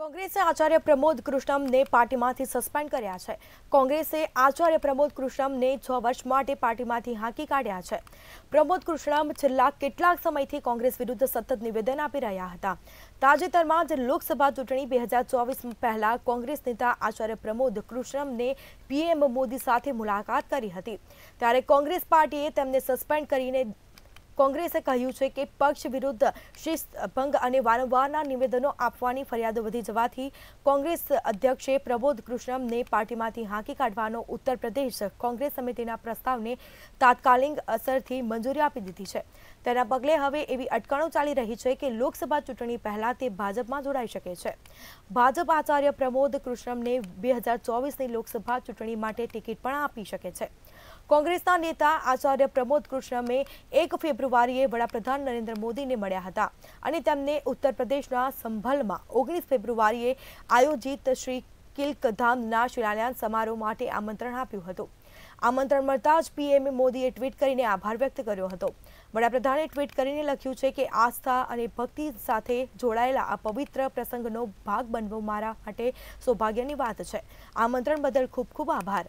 કોંગ્રેસે આચાર્ય પ્રમોદ કૃષ્ણમને પાર્ટીમાંથી સસ્પેન્ડ કર્યા છે કોંગ્રેસે આચાર્ય પ્રમોદ કૃષ્ણમને છ વર્ષ માટે પાર્ટીમાંથી હાંકી કાઢ્યા છે પ્રમોદ કૃષ્ણમ છેલ્લા કેટલાક સમયથી કોંગ્રેસ વિરુદ્ધ સતત નિવેદન આપી રહ્યા હતા તાજેતરમાં જ લોકસભા ચૂંટણી બે હજાર ચોવીસ પહેલાં કોંગ્રેસ નેતા આચાર્ય પ્રમોદ કૃષ્ણમને પીએમ મોદી સાથે મુલાકાત કરી હતી ત્યારે કોંગ્રેસ પાર્ટીએ તેમને સસ્પેન્ડ કરીને કોંગ્રેસે કહ્યું છે કે પક્ષ વિરુદ્ધ ભંગ અને વારંવારના નિવેદનો આપવાની ફરિયાદો વધી જવાથી કોંગ્રેસ અધ્યક્ષે પ્રબોધ કૃષ્ણમને પાર્ટીમાંથી હાંકી કાઢવાનો ઉત્તર પ્રદેશ કોંગ્રેસ સમિતિના પ્રસ્તાવને તાત્કાલિક અસરથી મંજૂરી આપી દીધી છે તેના પગલે હવે એવી અટકણો ચાલી રહી છે કે લોકસભા ચૂંટણી પહેલા તે ભાજપમાં જોડાઈ શકે છે ભાજપ આચાર્ય પ્રમોદ કૃષ્ણમને બે હજાર ચોવીસની લોકસભા ચૂંટણી માટે ટિકિટ પણ આપી શકે છે કોંગ્રેસના નેતા આચાર્ય પ્રમોદ કૃષ્ણમે એક ફેબ્રુઆરીએ વડાપ્રધાન નરેન્દ્ર મોદીને મળ્યા હતા અને તેમને ઉત્તર પ્રદેશના સંભલમાં ઓગણીસ ફેબ્રુઆરીએ આયોજિત શ્રી કિલ્કધામના શિલાન્યાસ સમારોહ માટે આમંત્રણ આપ્યું હતું આમંત્રણ મળતા જ પીએમ મોદીએ ટ્વીટ કરીને આભાર વ્યક્ત કર્યો હતો વડાપ્રધાને ટ્વીટ કરીને લખ્યું છે કે આસ્થા અને ભક્તિ સાથે જોડાયેલા આ પવિત્ર પ્રસંગનો ભાગ બનવો મારા માટે સૌભાગ્યની વાત છે આમંત્રણ બદલ ખૂબ ખૂબ આભાર